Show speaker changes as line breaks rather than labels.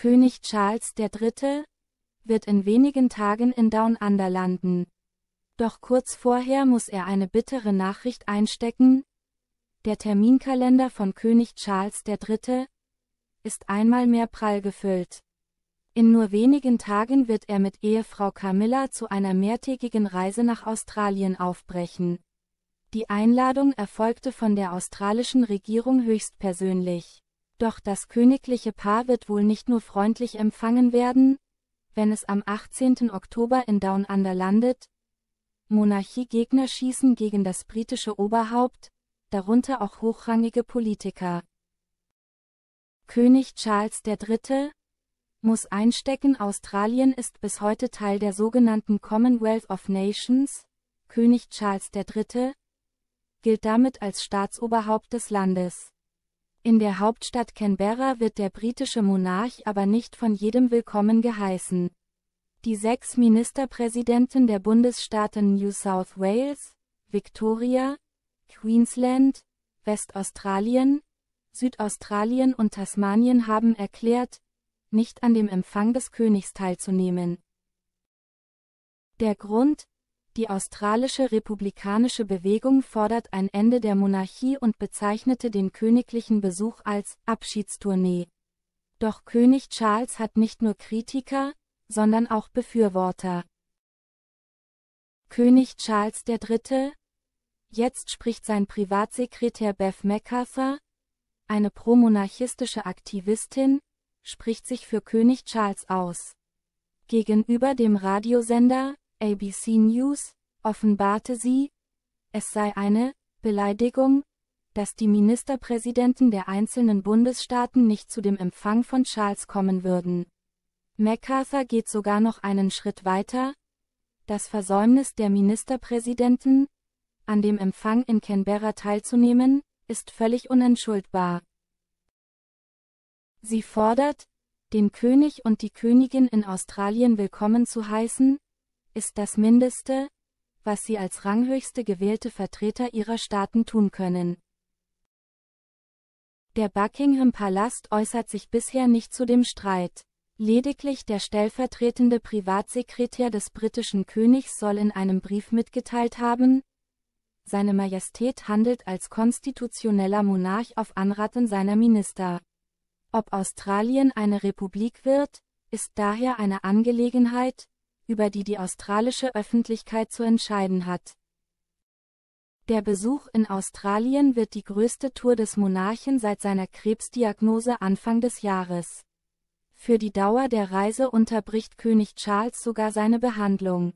König Charles III., wird in wenigen Tagen in Down Under landen. Doch kurz vorher muss er eine bittere Nachricht einstecken. Der Terminkalender von König Charles III. ist einmal mehr prall gefüllt. In nur wenigen Tagen wird er mit Ehefrau Camilla zu einer mehrtägigen Reise nach Australien aufbrechen. Die Einladung erfolgte von der australischen Regierung höchstpersönlich. Doch das königliche Paar wird wohl nicht nur freundlich empfangen werden, wenn es am 18. Oktober in Down Under landet. Monarchiegegner schießen gegen das britische Oberhaupt, darunter auch hochrangige Politiker. König Charles III. muss einstecken Australien ist bis heute Teil der sogenannten Commonwealth of Nations, König Charles III. gilt damit als Staatsoberhaupt des Landes. In der Hauptstadt Canberra wird der britische Monarch aber nicht von jedem willkommen geheißen. Die sechs Ministerpräsidenten der Bundesstaaten New South Wales, Victoria, Queensland, Westaustralien, Südaustralien und Tasmanien haben erklärt, nicht an dem Empfang des Königs teilzunehmen. Der Grund, die australische republikanische Bewegung fordert ein Ende der Monarchie und bezeichnete den königlichen Besuch als Abschiedstournee. Doch König Charles hat nicht nur Kritiker, sondern auch Befürworter. König Charles III. Jetzt spricht sein Privatsekretär Beth MacArthur, eine promonarchistische Aktivistin, spricht sich für König Charles aus. Gegenüber dem Radiosender ABC News, offenbarte sie, es sei eine Beleidigung, dass die Ministerpräsidenten der einzelnen Bundesstaaten nicht zu dem Empfang von Charles kommen würden. MacArthur geht sogar noch einen Schritt weiter, das Versäumnis der Ministerpräsidenten, an dem Empfang in Canberra teilzunehmen, ist völlig unentschuldbar. Sie fordert, den König und die Königin in Australien willkommen zu heißen, ist das Mindeste, was sie als ranghöchste gewählte Vertreter ihrer Staaten tun können. Der Buckingham Palast äußert sich bisher nicht zu dem Streit. Lediglich der stellvertretende Privatsekretär des britischen Königs soll in einem Brief mitgeteilt haben, seine Majestät handelt als konstitutioneller Monarch auf Anraten seiner Minister. Ob Australien eine Republik wird, ist daher eine Angelegenheit, über die die australische Öffentlichkeit zu entscheiden hat. Der Besuch in Australien wird die größte Tour des Monarchen seit seiner Krebsdiagnose Anfang des Jahres. Für die Dauer der Reise unterbricht König Charles sogar seine Behandlung.